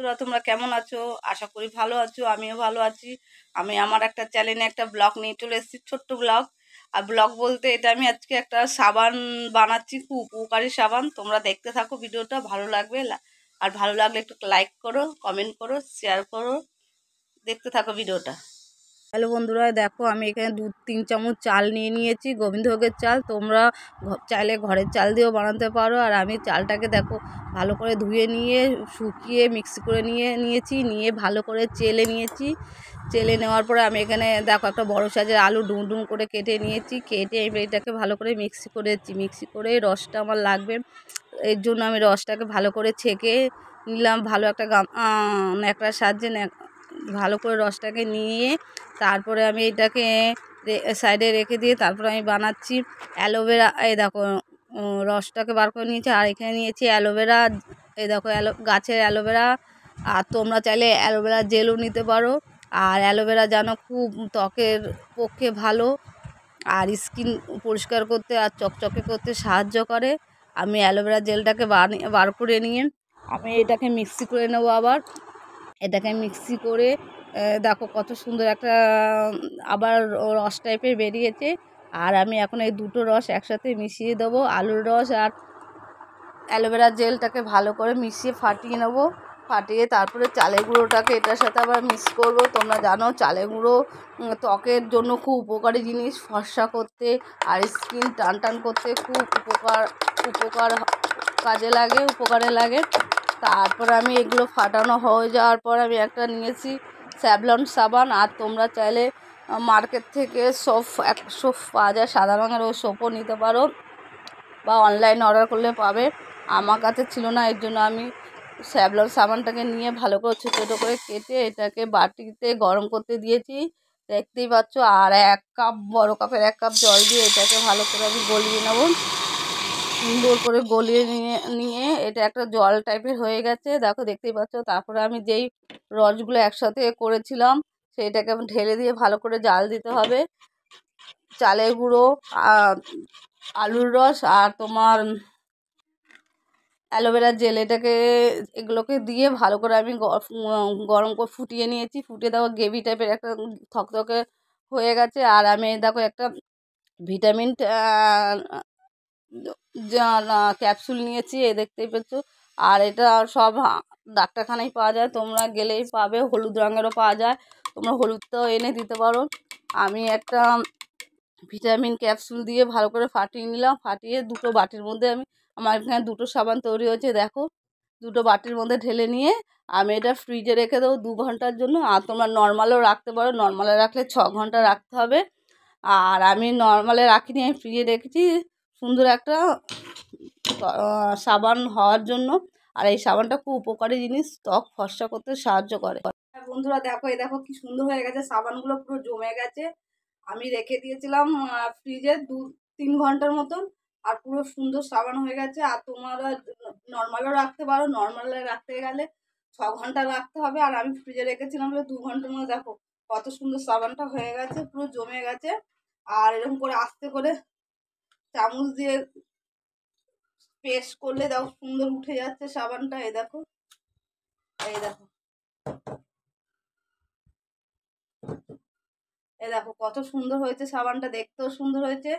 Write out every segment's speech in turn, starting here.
বন্ধুরা তোমরা কেমন আছো আশা করি ভালো আছো আমিও ভালো আছি আমি আমার একটা চ্যানেলে একটা ব্লগ নিয়ে চলে এসেছি ছোট্ট ব্লগ আর ব্লগ বলতে এটা আমি আজকে একটা সাবান বানাচ্ছি খুব উপকারী সাবান তোমরা দেখতে থাকো ভিডিওটা ভালো লাগবে আর ভালো লাগলে একটু লাইক করো কমেন্ট করো শেয়ার করো দেখতে থাকো ভিডিওটা হ্যালো বন্ধুরা দেখো আমি এখানে দু তিন চামচ চাল নিয়ে নিয়েছি গোবিন্দভোগের চাল তোমরা চাইলে ঘরের চাল দিয়েও বানাতে পারো আর আমি চালটাকে দেখো ভালো করে ধুয়ে নিয়ে শুকিয়ে মিক্স করে নিয়ে নিয়েছি নিয়ে ভালো করে চেলে নিয়েছি চেলে নেওয়ার পরে আমি এখানে দেখো একটা বড় সাজের আলু ডুম ডুম করে কেটে নিয়েছি কেটে আমি এটাকে ভালো করে মিক্স করেছি মিক্সি করে রসটা আমার লাগবে এর জন্য আমি রসটাকে ভালো করে ছেঁকে নিলাম ভালো একটা গাম ন্যাকড়ার সাহায্যে ভালো করে রসটাকে নিয়ে তারপরে আমি এটাকে সাইডে রেখে দিয়ে তারপরে আমি বানাচ্ছি অ্যালোভেরা এই দেখো রসটাকে বার করে নিয়েছি আর এখানে নিয়েছি অ্যালোভেরা এই দেখো অ্যালো গাছের অ্যালোভেরা আর তোমরা চাইলে অ্যালোভেরা জেলও নিতে পারো আর অ্যালোভেরা যেন খুব ত্বকের পক্ষে ভালো আর স্কিন পরিষ্কার করতে আর চকচকে করতে সাহায্য করে আমি অ্যালোভেরা জেলটাকে বানিয়ে বার করে নিয়ে আমি এটাকে মিক্সি করে নেবো আবার এটাকে মিক্সি করে দেখো কত সুন্দর একটা আবার রস টাইপের বেরিয়েছে আর আমি এখন এই দুটো রস একসাথে মিশিয়ে দেবো আলুর রস আর অ্যালোভেরা জেলটাকে ভালো করে মিশিয়ে ফাটিয়ে নেব ফাটিয়ে তারপরে চালের গুঁড়োটাকে এটার সাথে আবার মিক্স করব তোমরা জানো চালের গুঁড়ো ত্বকের জন্য খুব উপকারী জিনিস ফর্সা করতে আর স্কিন টান টান করতে খুব উপকার উপকার কাজে লাগে উপকারে লাগে তারপর আমি এগুলো ফাটানো হয়ে যাওয়ার পর আমি একটা নিয়েছি স্যাভলন সাবান আর তোমরা চাইলে মার্কেট থেকে সোফ এক সোফ পাওয়া যায় সাদা রঙের ওই সোপও নিতে পারো বা অনলাইন অর্ডার করলে পাবে আমার কাছে ছিল না এর জন্য আমি স্যাভলন সাবানটাকে নিয়ে ভালো করে ছোটো ছোটো করে কেটে এটাকে বাটিতে গরম করতে দিয়েছি দেখতেই পাচ্ছ আর এক কাপ বড় কাপের এক কাপ জল দিয়ে এটাকে ভালো করে আমি গলিয়ে নেব সুন্দর করে গলিয়ে নিয়ে নিয়ে এটা একটা জল টাইপের হয়ে গেছে দেখো দেখতেই পাচ্ছ তারপরে আমি যেই রসগুলো একসাথে করেছিলাম সেইটাকে আমি ঢেলে দিয়ে ভালো করে জাল দিতে হবে চালের গুঁড়ো আলুর রস আর তোমার অ্যালোভেরার জেল এটাকে এগুলোকে দিয়ে ভালো করে আমি গরম করে ফুটিয়ে নিয়েছি ফুটিয়ে দেখো গ্রেভি টাইপের একটা থকথকে হয়ে গেছে আর আমি দেখো একটা ভিটামিন ক্যাপসুল নিয়েছি এ দেখতেই পেয়েছো আর এটা সব ডাক্তারখানায় পাওয়া যায় তোমরা গেলেই পাবে হলুদ রঙেরও পাওয়া যায় তোমরা হলুদটাও এনে দিতে পারো আমি একটা ভিটামিন ক্যাপসুল দিয়ে ভালো করে ফাটিয়ে নিলাম ফাটিয়ে দুটো বাটির মধ্যে আমি আমার এখানে দুটো সাবান তৈরি হয়েছে দেখো দুটো বাটির মধ্যে ঢেলে নিয়ে আমি এটা ফ্রিজে রেখে দেবো দু ঘন্টার জন্য আর তোমরা নর্মালও রাখতে পারো নর্মালে রাখলে ছ ঘন্টা রাখতে হবে আর আমি নর্মালে রাখিনি আমি ফ্রিজে রেখেছি সুন্দর একটা সাবান হওয়ার জন্য আর এই সাবানটা খুব উপকারী জিনিস ত্বক ফর্সা করতে সাহায্য করে বন্ধুরা দেখো এই দেখো কি সুন্দর হয়ে গেছে সাবানগুলো পুরো জমে গেছে আমি রেখে দিয়েছিলাম ফ্রিজে দু তিন ঘন্টার মতন আর পুরো সুন্দর সাবান হয়ে গেছে আর তোমরা নর্মালও রাখতে পারো নর্মালে রাখতে গেলে ছ ঘন্টা রাখতে হবে আর আমি ফ্রিজে রেখেছিলাম বলে দু ঘন্টার মধ্যে দেখো কত সুন্দর সাবানটা হয়ে গেছে পুরো জমে গেছে আর এরকম করে আস্তে করে চামচ দিয়ে পেস্ট করলে দেখো সুন্দর উঠে যাচ্ছে সাবানটা এই দেখো এই দেখো এ দেখো কত সুন্দর হয়েছে সাবানটা দেখতেও সুন্দর হয়েছে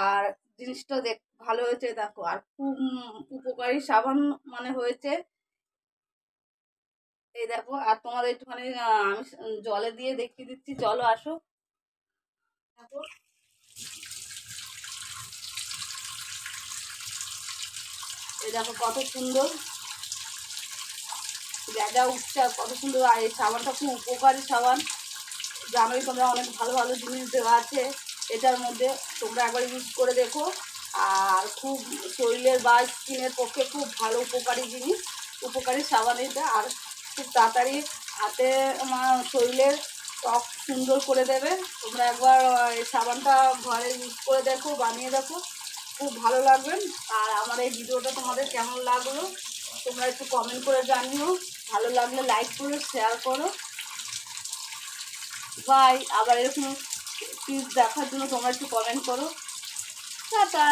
আর জিনিসটা দেখ ভালো হয়েছে দেখো আর খুব উপকারী সাবান মানে হয়েছে এই দেখো আর তোমাদের একটুখানি আমি জলে দিয়ে দেখিয়ে দিচ্ছি চলো আসো দেখো দেখো কত সুন্দর গাঁদা উঠছে কত সুন্দর আর এই সাবানটা খুব উপকারী সাবান জানোই তোমরা অনেক ভালো ভালো জিনিস দেওয়া আছে এটার মধ্যে তোমরা একবার ইউজ করে দেখো আর খুব শরীরের বা স্কিনের পক্ষে খুব ভালো উপকারী জিনিস উপকারী সাবান এটা আর খুব তাড়াতাড়ি হাতে আমার শরীরের ত্বক সুন্দর করে দেবে তোমরা একবার এই সাবানটা ঘরে ইউজ করে দেখো বানিয়ে দেখো খুব ভালো লাগবেন আর আমার এই ভিডিওটা তোমাদের কেমন লাগলো তোমরা একটু কমেন্ট করে জানিও ভালো লাগলে লাইক করো শেয়ার করো বাই আবার এরকম টিপস দেখার জন্য তোমরা একটু কমেন্ট করো টাটা